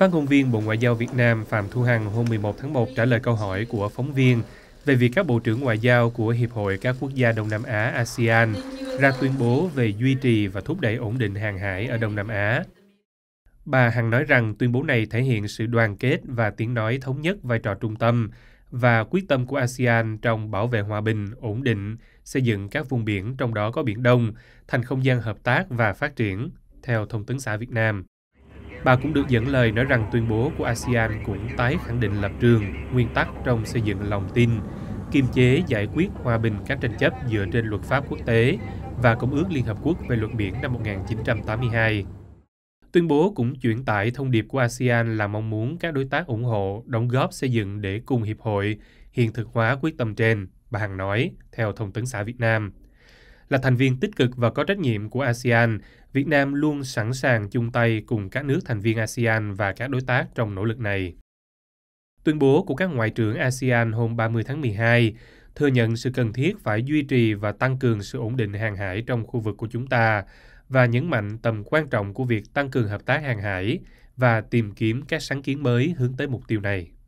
Phát ngôn viên Bộ Ngoại giao Việt Nam Phạm Thu Hằng hôm 11 tháng 1 trả lời câu hỏi của phóng viên về việc các bộ trưởng ngoại giao của Hiệp hội các quốc gia Đông Nam Á ASEAN ra tuyên bố về duy trì và thúc đẩy ổn định hàng hải ở Đông Nam Á. Bà Hằng nói rằng tuyên bố này thể hiện sự đoàn kết và tiếng nói thống nhất vai trò trung tâm và quyết tâm của ASEAN trong bảo vệ hòa bình, ổn định, xây dựng các vùng biển trong đó có Biển Đông thành không gian hợp tác và phát triển, theo Thông tấn xã Việt Nam. Bà cũng được dẫn lời nói rằng tuyên bố của ASEAN cũng tái khẳng định lập trường, nguyên tắc trong xây dựng lòng tin, kiềm chế giải quyết hòa bình các tranh chấp dựa trên luật pháp quốc tế và Công ước Liên Hợp Quốc về luật biển năm 1982. Tuyên bố cũng chuyển tải thông điệp của ASEAN là mong muốn các đối tác ủng hộ, đóng góp xây dựng để cùng hiệp hội hiện thực hóa quyết tâm trên, bà Hằng nói, theo Thông tấn xã Việt Nam. Là thành viên tích cực và có trách nhiệm của ASEAN, Việt Nam luôn sẵn sàng chung tay cùng các nước thành viên ASEAN và các đối tác trong nỗ lực này. Tuyên bố của các ngoại trưởng ASEAN hôm 30 tháng 12 thừa nhận sự cần thiết phải duy trì và tăng cường sự ổn định hàng hải trong khu vực của chúng ta và nhấn mạnh tầm quan trọng của việc tăng cường hợp tác hàng hải và tìm kiếm các sáng kiến mới hướng tới mục tiêu này.